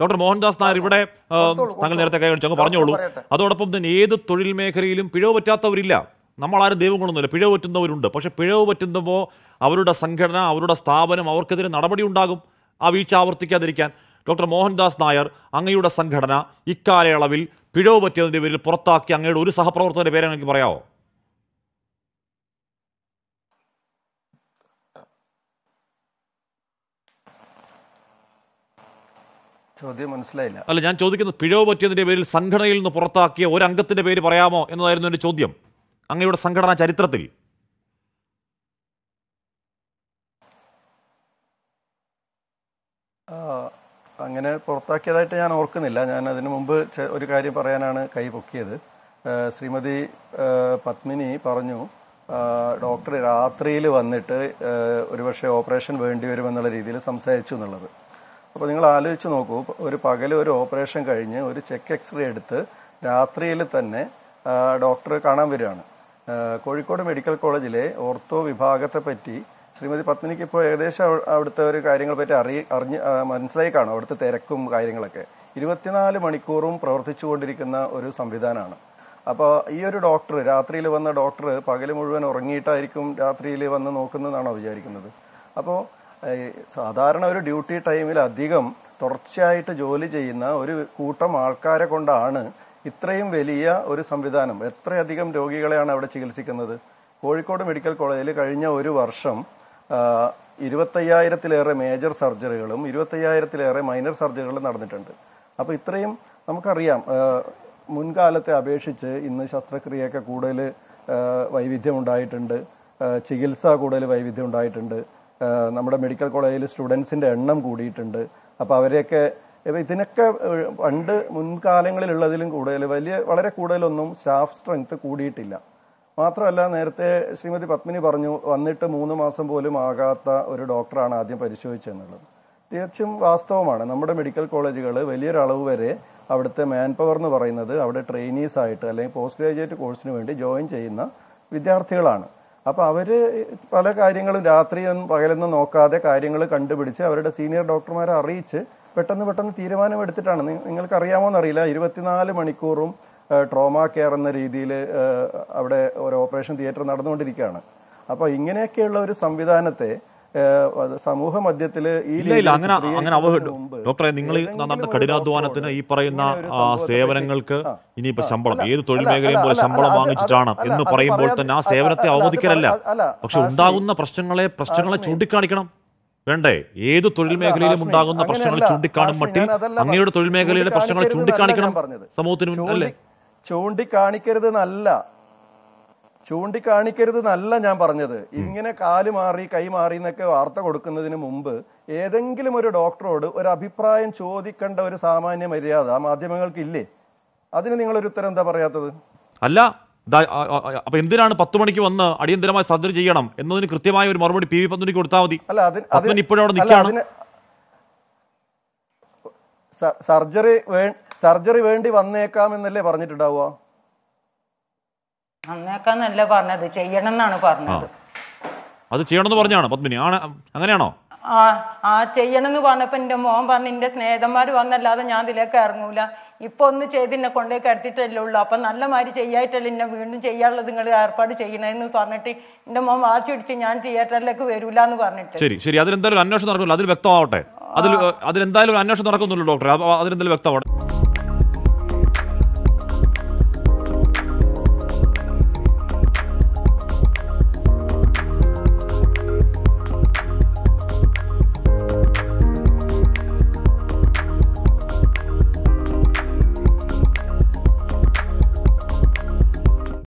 doctor Mohandas Nair ഇവിടെ താങ്കൾ നേരത്തെ കൈകാണിച്ചു അങ്ങ് പറഞ്ഞോളൂ അതോടൊപ്പം തന്നെ ഏത് തൊഴിൽ മേഖലയിലും പിഴവ് പറ്റാത്തവരില്ല നമ്മളാരും ദൈവം കൊണ്ടൊന്നുമില്ല പിഴവ് പറ്റുന്നവരുണ്ട് പക്ഷേ പിഴവ് പറ്റുന്നപ്പോൾ അവരുടെ സംഘടന അവരുടെ സ്ഥാപനം അവർക്കെതിരെ നടപടി ഉണ്ടാകും ആ വീഴ്ച ആവർത്തിക്കാതിരിക്കാൻ ഡോക്ടർ മോഹൻദാസ് നായർ അങ്ങയുടെ സംഘടന ഇക്കാലയളവിൽ പിഴവ് പറ്റിയതിൻ്റെ പേരിൽ പുറത്താക്കി അങ്ങയുടെ ഒരു സഹപ്രവർത്തകൻ്റെ പേരെ എനിക്ക് പറയാമോ ചോദ്യം മനസ്സിലായില്ല അല്ല ഞാൻ ചോദിക്കുന്നത് പിഴവ് പറ്റിയതിന്റെ പേരിൽ സംഘടനയിൽ നിന്ന് പുറത്താക്കിയ ഒരു അംഗത്തിന്റെ പേര് പറയാമോ എന്നതായിരുന്നു എന്റെ ചോദ്യം അങ്ങയുടെ സംഘടനാ ചരിത്രത്തിൽ അങ്ങനെ പുറത്താക്കിയതായിട്ട് ഞാൻ ഓർക്കുന്നില്ല ഞാൻ അതിനു മുമ്പ് ഒരു കാര്യം പറയാനാണ് കൈ പൊക്കിയത് ശ്രീമതി പത്മിനി പറഞ്ഞു ഡോക്ടർ രാത്രിയിൽ വന്നിട്ട് ഒരുപക്ഷെ ഓപ്പറേഷൻ വേണ്ടിവരുമെന്നുള്ള രീതിയിൽ സംസാരിച്ചു എന്നുള്ളത് അപ്പോൾ നിങ്ങൾ ആലോചിച്ച് നോക്കൂ ഒരു പകൽ ഒരു ഓപ്പറേഷൻ കഴിഞ്ഞ് ഒരു ചെക്ക് എക്സ്റേ എടുത്ത് രാത്രിയിൽ തന്നെ ഡോക്ടർ കാണാൻ വരികയാണ് കോഴിക്കോട് മെഡിക്കൽ കോളേജിലെ ഓർത്തോ വിഭാഗത്തെ പറ്റി ശ്രീമതി പത്മിനിക്ക് ഇപ്പോൾ ഏകദേശം അവിടുത്തെ ഒരു കാര്യങ്ങളെ പറ്റി അറി അറിഞ്ഞ് മനസ്സിലായി കാണും അവിടുത്തെ തിരക്കും കാര്യങ്ങളൊക്കെ ഇരുപത്തിനാല് മണിക്കൂറും പ്രവർത്തിച്ചുകൊണ്ടിരിക്കുന്ന ഒരു സംവിധാനമാണ് അപ്പോൾ ഈ ഒരു ഡോക്ടർ രാത്രിയിൽ വന്ന ഡോക്ടർ പകൽ മുഴുവൻ ഉറങ്ങിയിട്ടായിരിക്കും രാത്രിയിൽ വന്ന് നോക്കുന്നതെന്നാണോ വിചാരിക്കുന്നത് അപ്പോൾ സാധാരണ ഒരു ഡ്യൂട്ടി ടൈമിൽ അധികം തുടർച്ചയായിട്ട് ജോലി ചെയ്യുന്ന ഒരു കൂട്ടം ആൾക്കാരെ കൊണ്ടാണ് ഇത്രയും വലിയ ഒരു സംവിധാനം എത്രയധികം രോഗികളെയാണ് അവിടെ ചികിത്സിക്കുന്നത് കോഴിക്കോട് മെഡിക്കൽ കോളേജിൽ കഴിഞ്ഞ ഒരു വർഷം ഇരുപത്തയ്യായിരത്തിലേറെ മേജർ സർജറികളും ഇരുപത്തയ്യായിരത്തിലേറെ മൈനർ സർജറികളും നടന്നിട്ടുണ്ട് അപ്പോൾ ഇത്രയും നമുക്കറിയാം മുൻകാലത്തെ അപേക്ഷിച്ച് ഇന്ന് ശസ്ത്രക്രിയയൊക്കെ കൂടുതൽ ഉണ്ടായിട്ടുണ്ട് ചികിത്സ കൂടുതൽ വൈവിധ്യം ഉണ്ടായിട്ടുണ്ട് നമ്മുടെ മെഡിക്കൽ കോളേജിൽ സ്റ്റുഡൻസിൻ്റെ എണ്ണം കൂടിയിട്ടുണ്ട് അപ്പോൾ അവരെയൊക്കെ ഇതിനൊക്കെ പണ്ട് മുൻകാലങ്ങളിലുള്ളതിലും കൂടുതൽ വലിയ വളരെ കൂടുതലൊന്നും സ്റ്റാഫ് സ്ട്രെങ്ത് കൂടിയിട്ടില്ല മാത്രമല്ല നേരത്തെ ശ്രീമതി പത്മിനി പറഞ്ഞു വന്നിട്ട് മൂന്ന് മാസം പോലും ആകാത്ത ഒരു ഡോക്ടറാണ് ആദ്യം പരിശോധിച്ചെന്നുള്ളത് തികച്ചും വാസ്തവമാണ് നമ്മുടെ മെഡിക്കൽ കോളേജുകൾ വലിയൊരളവ് വരെ അവിടുത്തെ മാൻ പവർ എന്ന് പറയുന്നത് അവിടെ ട്രെയിനീസ് ആയിട്ട് അല്ലെങ്കിൽ പോസ്റ്റ് ഗ്രാജുവേറ്റ് കോഴ്സിന് വേണ്ടി ജോയിൻ ചെയ്യുന്ന വിദ്യാർത്ഥികളാണ് അപ്പോൾ അവർ പല കാര്യങ്ങളും രാത്രിയൊന്നും പകലൊന്നും നോക്കാതെ കാര്യങ്ങൾ കണ്ടുപിടിച്ച് അവരുടെ സീനിയർ ഡോക്ടർമാരെ അറിയിച്ച് പെട്ടെന്ന് പെട്ടെന്ന് തീരുമാനമെടുത്തിട്ടാണ് നിങ്ങൾക്ക് അറിയാമോ എന്നറിയില്ല ഇരുപത്തിനാല് മണിക്കൂറും ട്രോമ കെയർ എന്ന രീതിയിൽ അവിടെ ഒരു ഓപ്പറേഷൻ തിയേറ്റർ നടന്നുകൊണ്ടിരിക്കുകയാണ് അപ്പോൾ ഇങ്ങനെയൊക്കെയുള്ള ഒരു സംവിധാനത്തെ സമൂഹ മധ്യത്തിൽ അങ്ങനെ അങ്ങനെ ഡോക്ടറെ നിങ്ങൾ നടന്ന കഠിനാധ്വാനത്തിന് ഈ പറയുന്ന സേവനങ്ങൾക്ക് ഇനിയിപ്പോ ശമ്പളം ഏത് തൊഴിൽ മേഖലയും പോലെ ശമ്പളം വാങ്ങിച്ചിട്ടാണ് എന്ന് പറയുമ്പോൾ തന്നെ ആ സേവനത്തെ അവമതിക്കലല്ല പക്ഷെ ഉണ്ടാകുന്ന പ്രശ്നങ്ങളെ പ്രശ്നങ്ങളെ ചൂണ്ടിക്കാണിക്കണം വേണ്ടേ ഏത് തൊഴിൽ മേഖലയിലും ഉണ്ടാകുന്ന പ്രശ്നങ്ങൾ ചൂണ്ടിക്കാണും മട്ടിൽ അങ്ങയുടെ തൊഴിൽ മേഖലയിലെ പ്രശ്നങ്ങൾ ചൂണ്ടിക്കാണിക്കണം സമൂഹത്തിന് അല്ലേ ചൂണ്ടിക്കാണിക്കരുത് എന്നല്ല എന്നല്ല ഞാൻ പറഞ്ഞത് ഇങ്ങനെ കാല് മാറി കൈ മാറി എന്നൊക്കെ വാർത്ത കൊടുക്കുന്നതിന് മുമ്പ് ഏതെങ്കിലും ഒരു ഡോക്ടറോട് ഒരു അഭിപ്രായം ചോദിക്കേണ്ട ഒരു സാമാന്യ മര്യാദ മാധ്യമങ്ങൾക്ക് ഇല്ലേ അതിന് നിങ്ങൾ ഒരു ഉത്തരം എന്താ പറയാത്തത് അല്ല അപ്പൊ എന്തിനാണ് പത്ത് മണിക്ക് വന്ന് അടിയന്തരമായി സർജറി ചെയ്യണം എന്നതിന് കൃത്യമായ ഒരു മറുപടി പി വി പന്തുണിക്ക് കൊടുത്താൽ മതി അല്ല ഇപ്പോഴവിടെ നിൽക്കുകയാണ് സർജറി സർജറി വേണ്ടി വന്നേക്കാം എന്നല്ലേ പറഞ്ഞിട്ടുണ്ടാവുക അന്നേക്കാന്നല്ല പറഞ്ഞത് ചെയ്യണം എന്നാണ് പറഞ്ഞത് അത് ചെയ്യണമെന്ന് പറഞ്ഞാണ് പത്മിനി ആണ് അങ്ങനെയാണോ ആ ആ ചെയ്യണമെന്ന് പറഞ്ഞപ്പോൾ എന്റെ മോൻ പറഞ്ഞു എന്റെ സ്നേഹന്മാര് വന്നല്ലാതെ ഞാൻ ഇതിലേക്ക് ഇറങ്ങൂല ഇപ്പൊ ഒന്ന് ചെയ്ത് എന്നെ കൊണ്ടേ കിടത്തിയിട്ടല്ലേ ഉള്ളൂ അപ്പൊ നല്ല മാതിരി ചെയ്യായിട്ടല്ലേ എന്നെ വീണ്ടും ചെയ്യാനുള്ളത് നിങ്ങൾ ഏർപ്പാട് ചെയ്യണമെന്ന് പറഞ്ഞിട്ട് എന്റെ മോൻ പിടിച്ച് ഞാൻ തിയേറ്ററിലേക്ക് വരൂല എന്ന് പറഞ്ഞിട്ട് ശരി ശരി അതിലെന്തായാലും അന്വേഷണം നടക്കുമല്ലോ അതിൽ വ്യക്തമാവട്ടെ അതിൽ അതിലെന്തായാലും അന്വേഷണം നടക്കുന്നുള്ളൂ ഡോക്ടർ അതിലെന്തായാലും വ്യക്തമാവട്ടെ